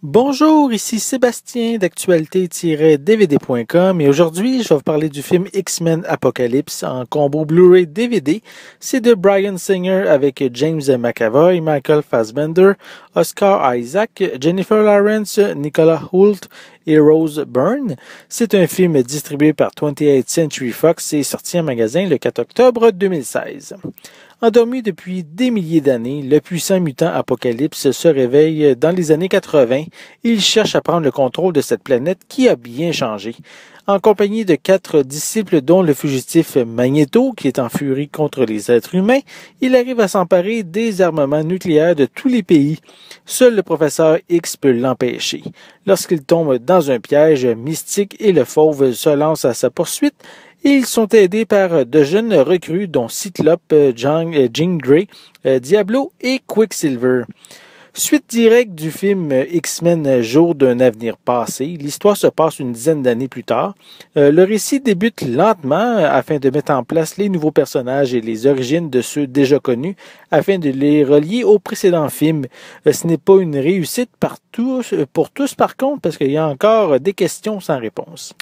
Bonjour, ici Sébastien d'actualité-dvd.com et aujourd'hui je vais vous parler du film X-Men Apocalypse en combo Blu-ray DVD. C'est de Brian Singer avec James McAvoy, Michael Fassbender, Oscar Isaac, Jennifer Lawrence, Nicolas Hoult et Rose Byrne. C'est un film distribué par 28th Century Fox et sorti en magasin le 4 octobre 2016. Endormi depuis des milliers d'années, le puissant mutant Apocalypse se réveille dans les années 80. Il cherche à prendre le contrôle de cette planète qui a bien changé. En compagnie de quatre disciples dont le fugitif Magneto, qui est en furie contre les êtres humains, il arrive à s'emparer des armements nucléaires de tous les pays. Seul le professeur X peut l'empêcher. Lorsqu'il tombe dans un piège, Mystique et le fauve se lance à sa poursuite ils sont aidés par de jeunes recrues dont Cyclope, euh, Jean, euh, Grey, euh, Diablo et Quicksilver. Suite directe du film X-Men Jour d'un avenir passé, l'histoire se passe une dizaine d'années plus tard. le récit débute lentement afin de mettre en place les nouveaux personnages et les origines de ceux déjà connus afin de les relier aux précédents film. ce n'est pas une réussite pour tous par contre parce qu'il y a encore des questions sans réponse.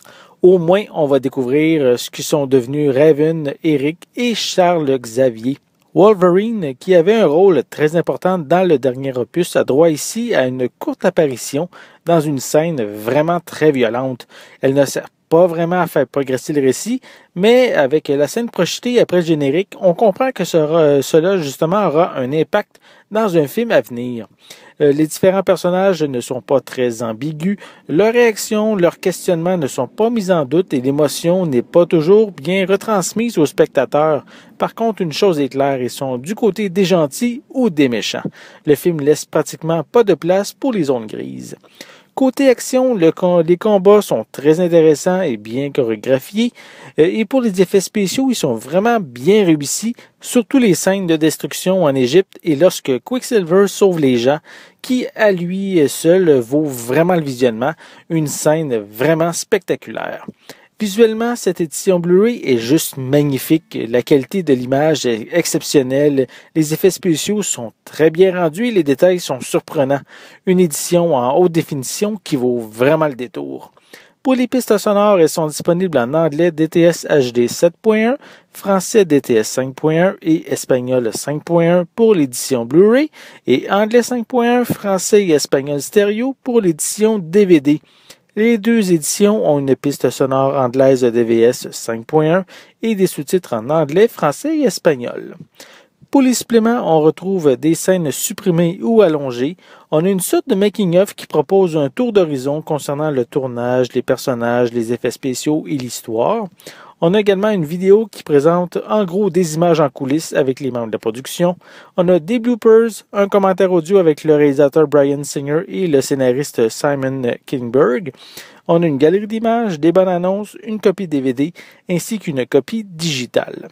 Au moins, on va découvrir euh, ce qui sont devenus Raven, Eric et Charles Xavier. Wolverine, qui avait un rôle très important dans le dernier opus, a droit ici à une courte apparition dans une scène vraiment très violente. Elle ne sert pas vraiment à faire progresser le récit, mais avec la scène projetée après le générique, on comprend que cela justement aura un impact dans un film à venir. Euh, les différents personnages ne sont pas très ambigus, leurs réactions, leurs questionnements ne sont pas mis en doute et l'émotion n'est pas toujours bien retransmise aux spectateurs. Par contre, une chose est claire, ils sont du côté des gentils ou des méchants. Le film laisse pratiquement pas de place pour les zones grises. Côté action, les combats sont très intéressants et bien chorégraphiés. Euh, et pour les effets spéciaux, ils sont vraiment bien réussis, surtout les scènes de destruction en Égypte et lorsque Quicksilver sauve les gens, qui à lui seul vaut vraiment le visionnement, une scène vraiment spectaculaire. Visuellement, cette édition Blu-ray est juste magnifique. La qualité de l'image est exceptionnelle. Les effets spéciaux sont très bien rendus et les détails sont surprenants. Une édition en haute définition qui vaut vraiment le détour. Pour les pistes sonores, elles sont disponibles en anglais DTS HD 7.1, français DTS 5.1 et espagnol 5.1 pour l'édition Blu-ray et anglais 5.1, français et espagnol stéréo pour l'édition DVD. Les deux éditions ont une piste sonore anglaise DVS 5.1 et des sous-titres en anglais, français et espagnol. Pour les suppléments, on retrouve des scènes supprimées ou allongées. On a une sorte de making-of qui propose un tour d'horizon concernant le tournage, les personnages, les effets spéciaux et l'histoire. On a également une vidéo qui présente en gros des images en coulisses avec les membres de la production. On a des bloopers, un commentaire audio avec le réalisateur Brian Singer et le scénariste Simon Kingberg. On a une galerie d'images, des bonnes annonces, une copie DVD ainsi qu'une copie digitale.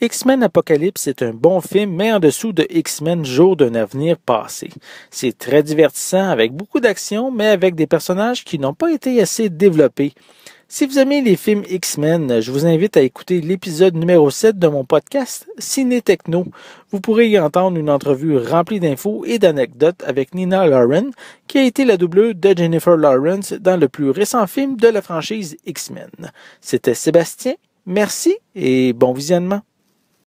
X-Men Apocalypse est un bon film, mais en dessous de X-Men Jour d'un avenir passé. C'est très divertissant, avec beaucoup d'action, mais avec des personnages qui n'ont pas été assez développés. Si vous aimez les films X-Men, je vous invite à écouter l'épisode numéro 7 de mon podcast Ciné Techno. Vous pourrez y entendre une entrevue remplie d'infos et d'anecdotes avec Nina Lauren, qui a été la doubleuse de Jennifer Lawrence dans le plus récent film de la franchise X-Men. C'était Sébastien, merci et bon visionnement.